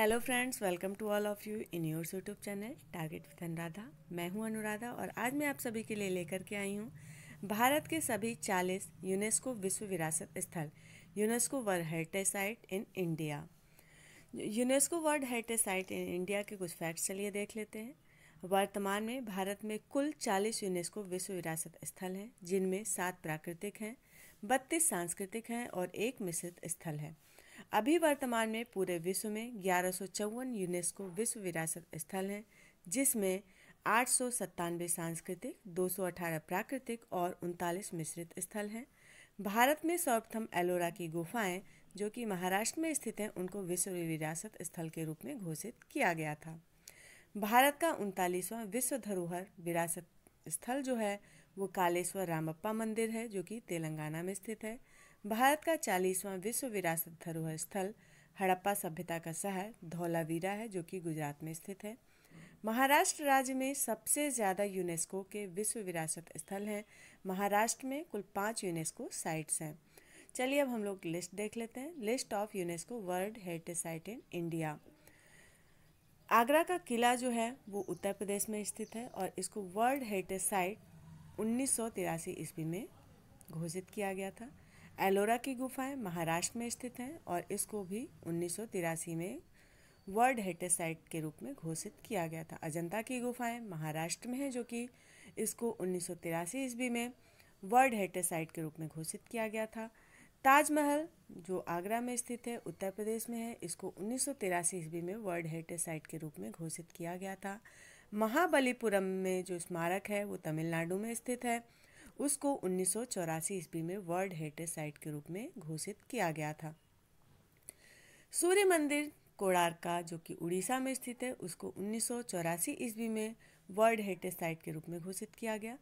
hello friends welcome to all of you in yours YouTube channel target with Anuradha मैं हूं अनुराधा और आज मैं आप सभी के लिए लेकर के आई हूं भारत के सभी 40 यूनेस्को विश्व विरासत स्थल UNESCO world heritage site in India UNESCO world heritage site in India के कुछ फैक्ट्स चलिए देख लेते हैं वर्तमान में भारत में कुल चालीस यूनेस्को विश्व विरासत स्थल हैं जिनमें सात प्राकृतिक हैं बत्तीस सांस्कृतिक हैं और एक मिश्रित स्थल है अभी वर्तमान में पूरे विश्व में ग्यारह यूनेस्को विश्व विरासत स्थल हैं जिसमें आठ सांस्कृतिक 218 प्राकृतिक और उनतालीस मिश्रित स्थल हैं भारत में सर्वप्रथम एलोरा की गुफाएं जो कि महाराष्ट्र में स्थित हैं उनको विश्व विरासत स्थल के रूप में घोषित किया गया था भारत का उनतालीसवां विश्व धरोहर विरासत स्थल जो है वो कालेश्वर रामप्पा मंदिर है जो कि तेलंगाना में स्थित है भारत का चालीसवां विश्व विरासत धरोहर स्थल हड़प्पा सभ्यता का शहर धौलावीरा है जो कि गुजरात में स्थित है महाराष्ट्र राज्य में सबसे ज़्यादा यूनेस्को के विश्व विरासत स्थल हैं महाराष्ट्र में कुल पाँच यूनेस्को साइट्स हैं चलिए अब हम लोग लिस्ट देख लेते हैं list of UNESCO world heritage site in India Agra का किला जो है वो उत्तर प्रदेश में स्थित है और इसको वर्ल्ड हेरिटेज साइट उन्नीस ईस्वी में घोषित किया गया था एलोरा की गुफाएं महाराष्ट्र में स्थित हैं और इसको भी उन्नीस में वर्ल्ड हेरिटेज साइट के रूप में घोषित किया गया था अजंता की गुफाएं महाराष्ट्र में हैं जो कि इसको उन्नीस ईस्वी में वर्ल्ड हेरिटेज साइट के रूप में घोषित किया गया था ताजमहल जो आगरा में स्थित है उत्तर प्रदेश में है इसको उन्नीस ईस्वी में वर्ल्ड हेरिटेज साइट के रूप में घोषित किया गया था महाबलीपुरम में जो स्मारक है वो तमिलनाडु में स्थित है उसको उन्नीस ईस्वी में वर्ल्ड हेरिटेज साइट के रूप में घोषित किया गया था सूर्य मंदिर कोडारका जो कि उड़ीसा में स्थित है उसको उन्नीस ईस्वी में वर्ल्ड हेरिटेज साइट के रूप में घोषित किया गया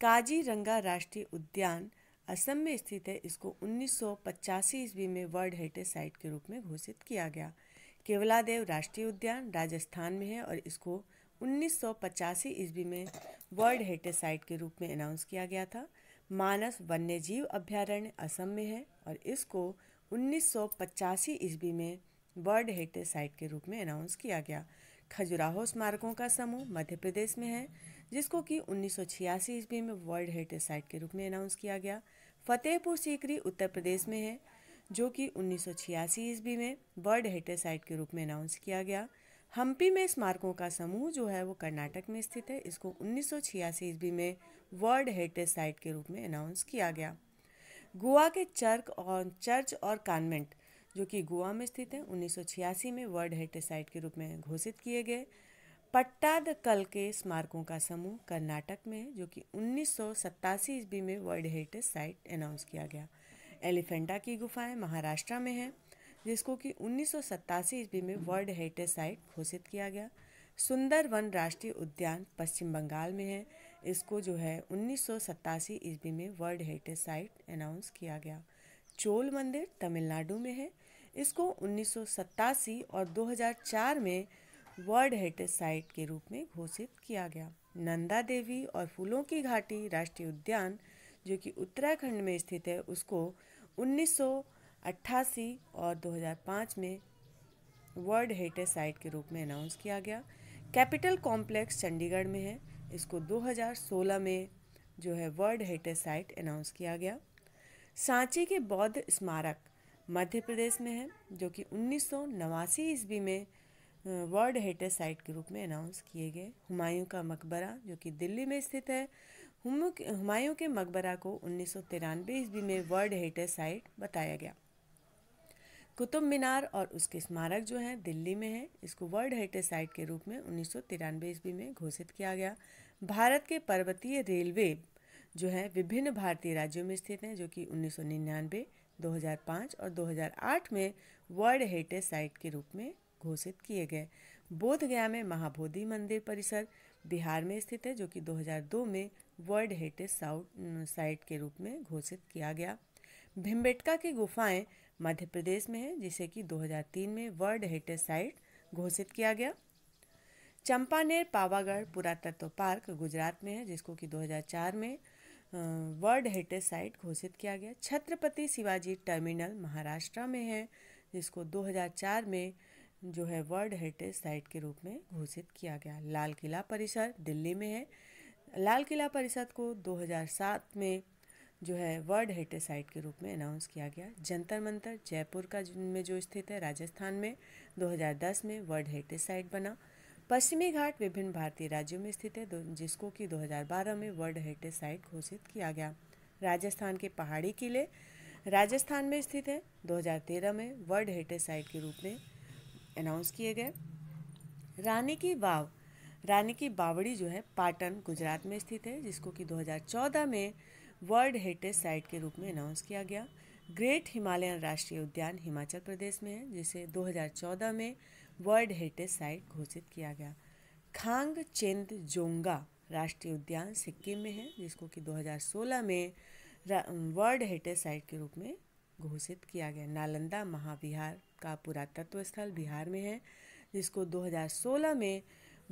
काजीरंगा राष्ट्रीय उद्यान असम में स्थित है इसको उन्नीस ईस्वी में वर्ल्ड हेरिटेज साइट के रूप में घोषित किया गया केवलादेव राष्ट्रीय उद्यान राजस्थान में है और इसको उन्नीस सौ ईस्वी में वर्ल्ड हेरिटेज साइट के रूप में अनाउंस किया गया था मानस वन्यजीव अभ्यारण्य असम में है और इसको 1985 ईस्वी में वर्ल्ड हेरिटेज साइट के रूप में अनाउंस किया गया खजुराहो स्मारकों का समूह मध्य प्रदेश में है जिसको कि 1986 ईस्वी में वर्ल्ड हेरिटेज साइट के रूप में अनाउंस किया गया फतेहपुर सीकरी उत्तर प्रदेश में है जो कि 1986 ईस्वी में वर्ल्ड हेरिटेज साइट के रूप में अनाउंस किया गया हम्पी में स्मारकों का समूह जो है वो कर्नाटक में स्थित है इसको उन्नीस सौ ईस्वी में वर्ल्ड हेरिटेज साइट के रूप में अनाउंस किया गया गोवा के चर्क और चर्च और कॉन्वेंट जो कि गोवा में स्थित है 1986 में वर्ल्ड हेरिटेज साइट के रूप में घोषित किए गए पट्टाद कल के स्मारकों का समूह कर्नाटक में जो कि उन्नीस ईस्वी में वर्ल्ड हेरिटेज साइट अनाउंस किया गया एलिफेंटा की गुफाएं महाराष्ट्र में हैं जिसको कि उन्नीस ईस्वी में वर्ल्ड हेरिटेज साइट घोषित किया गया सुंदर वन राष्ट्रीय उद्यान पश्चिम बंगाल में है इसको जो है उन्नीस ईस्वी में वर्ल्ड हेरिटेज साइट अनाउंस किया गया चोल मंदिर तमिलनाडु में है इसको उन्नीस और 2004 में वर्ल्ड हेरिटेज साइट के रूप में घोषित किया गया नंदा देवी और फूलों की घाटी राष्ट्रीय उद्यान जो कि उत्तराखंड में स्थित है उसको उन्नीस अट्ठासी और 2005 में वर्ल्ड हेरिटेज साइट के रूप में अनाउंस किया गया कैपिटल कॉम्प्लेक्स चंडीगढ़ में है इसको 2016 में जो है वर्ल्ड हेरिटेज साइट अनाउंस किया गया सांची के बौद्ध स्मारक मध्य प्रदेश में है जो कि उन्नीस ईस्वी में वर्ल्ड हेरिटेज साइट के रूप में अनाउंस किए गए हुमायूं का मकबरा जो कि दिल्ली में स्थित है हुमायूं के मकबरा को उन्नीस ईस्वी में वर्ल्ड हेरिटेज साइट बताया गया कुतुब मीनार और उसके स्मारक जो हैं दिल्ली में हैं इसको वर्ल्ड हेरिटेज साइट के रूप में उन्नीस ईस्वी में घोषित किया गया भारत के पर्वतीय रेलवे जो है विभिन्न भारतीय राज्यों में स्थित हैं जो कि उन्नीस पाँच और 2008 में वर्ल्ड हेरिटेज साइट के रूप में घोषित किए गए बोध में महाबोधि मंदिर परिसर बिहार में स्थित है जो कि 2002 में वर्ल्ड हेरिटेज साउट साइट के रूप में घोषित किया गया भिम्बेटका की गुफाएं मध्य प्रदेश में है जिसे कि 2003 में वर्ल्ड हेरिटेज साइट घोषित किया गया चंपानेर पावागढ़ पुरातत्व पार्क गुजरात में है जिसको कि 2004 में वर्ल्ड हेरिटेज साइट घोषित किया गया छत्रपति शिवाजी टर्मिनल महाराष्ट्र में है जिसको 2004 में जो है वर्ल्ड हेरिटेज साइट के रूप में घोषित किया गया लाल किला परिसर दिल्ली में है लाल किला परिसर को 2007 में जो है वर्ल्ड हेरिटेज साइट के रूप में अनाउंस किया गया जंतर मंतर जयपुर का में जो स्थित है राजस्थान में 2010 में वर्ल्ड हेरिटेज साइट बना पश्चिमी घाट विभिन्न भारतीय राज्यों में स्थित है जिसको कि 2012 में वर्ल्ड हेरिटेज साइट घोषित किया गया राजस्थान के पहाड़ी किले राजस्थान में स्थित है 2013 में वर्ल्ड हेरिटेज साइट के रूप में अनाउंस किए गए रानी की वाव रानी की बावड़ी जो है पाटन गुजरात में स्थित है जिसको कि 2014 में वर्ल्ड हेरिटेज साइट के रूप में अनाउंस किया गया ग्रेट हिमालयन राष्ट्रीय उद्यान हिमाचल प्रदेश में है जिसे 2014 में वर्ल्ड हेरिटेज साइट घोषित किया गया खांग चेंद जोंगा राष्ट्रीय उद्यान सिक्किम में है जिसको कि 2016 में वर्ल्ड हेरिटेज साइट के रूप में घोषित किया गया नालंदा महाविहार का पुरातत्व स्थल बिहार में है जिसको 2016 में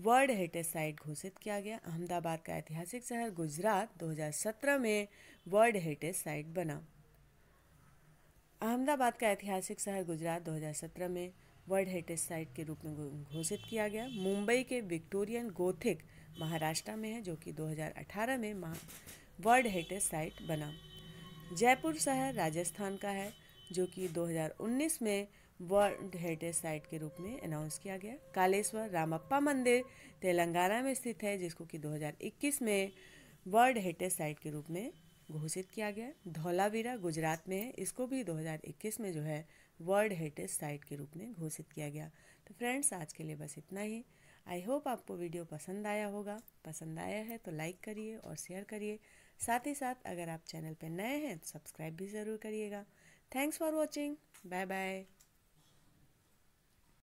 वर्ल्ड हेरिटेज साइट घोषित किया गया अहमदाबाद का ऐतिहासिक शहर गुजरात 2017 में वर्ल्ड हेरिटेज साइट बना अहमदाबाद का ऐतिहासिक शहर गुजरात 2017 में वर्ल्ड हेरिटेज साइट के रूप में घोषित किया गया मुंबई के विक्टोरियन गोथिक महाराष्ट्र में है जो कि 2018 में वर्ल्ड हेरिटेज साइट बना जयपुर शहर राजस्थान का है जो कि 2019 में वर्ल्ड हेरिटेज साइट के रूप में अनाउंस किया गया कालेश्वर रामप्पा मंदिर तेलंगाना में स्थित है जिसको कि 2021 में वर्ल्ड हेरिटेज साइट के रूप में घोषित किया गया धौलावीरा गुजरात में है इसको भी 2021 में जो है वर्ल्ड हेरिटेज साइट के रूप में घोषित किया गया तो फ्रेंड्स आज के लिए बस इतना ही आई होप आपको वीडियो पसंद आया होगा पसंद आया है तो लाइक करिए और शेयर करिए साथ ही साथ अगर आप चैनल पर नए हैं तो सब्सक्राइब भी ज़रूर करिएगा thanks for watching bye bye